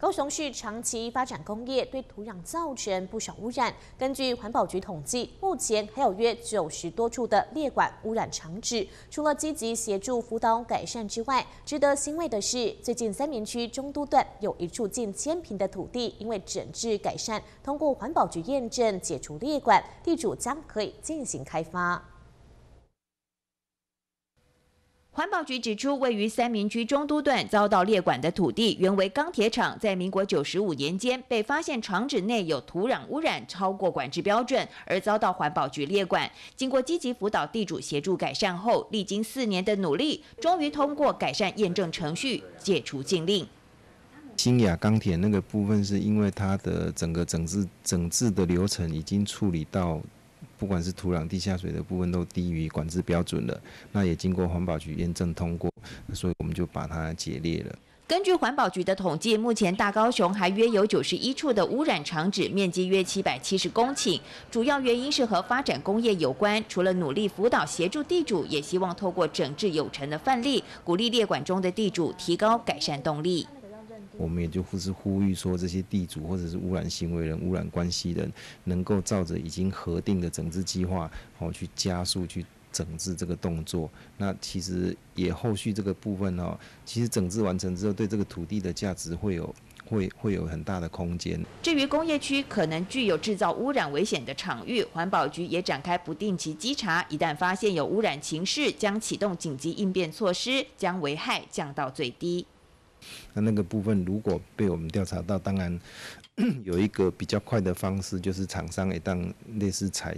高雄市长期发展工业，对土壤造成不少污染。根据环保局统计，目前还有约九十多处的裂管污染场址。除了积极协助辅导改善之外，值得欣慰的是，最近三明区中都段有一处近千平的土地，因为整治改善，通过环保局验证解除裂管，地主将可以进行开发。环保局指出，位于三明区中都段遭到列管的土地，原为钢铁厂，在民国九十五年间被发现厂址内有土壤污染超过管制标准，而遭到环保局列管。经过积极辅导地主协助改善后，历经四年的努力，终于通过改善验证程序解除禁令。新亚钢铁那个部分是因为它的整个整治整治的流程已经处理到。不管是土壤、地下水的部分都低于管制标准了，那也经过环保局验证通过，所以我们就把它解列了。根据环保局的统计，目前大高雄还约有九十一处的污染场址，面积约七百七十公顷，主要原因是和发展工业有关。除了努力辅导协助地主，也希望透过整治有成的范例，鼓励列管中的地主提高改善动力。我们也就呼是呼吁说，这些地主或者是污染行为人、污染关系人，能够照着已经核定的整治计划，后去加速去整治这个动作。那其实也后续这个部分哦，其实整治完成之后，对这个土地的价值会有会会有很大的空间。至于工业区可能具有制造污染危险的场域，环保局也展开不定期稽查，一旦发现有污染情势，将启动紧急应变措施，将危害降到最低。那那个部分如果被我们调查到，当然 有一个比较快的方式，就是厂商一旦类似采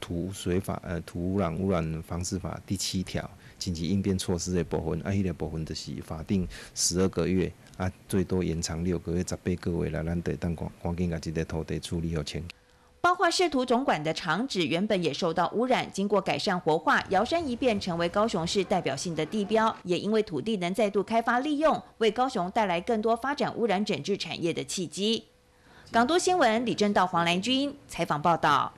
土水法呃土壤污染防治法第七条紧急应变措施的部分，啊，那个部分就是法定十二个月啊，最多延长六个月、十八个月来咱得当快赶紧把这个土地处理好清。画仕图总馆的厂址原本也受到污染，经过改善活化，摇身一变成为高雄市代表性的地标。也因为土地能再度开发利用，为高雄带来更多发展污染整治产业的契机。港都新闻李正道、黄兰君采访报道。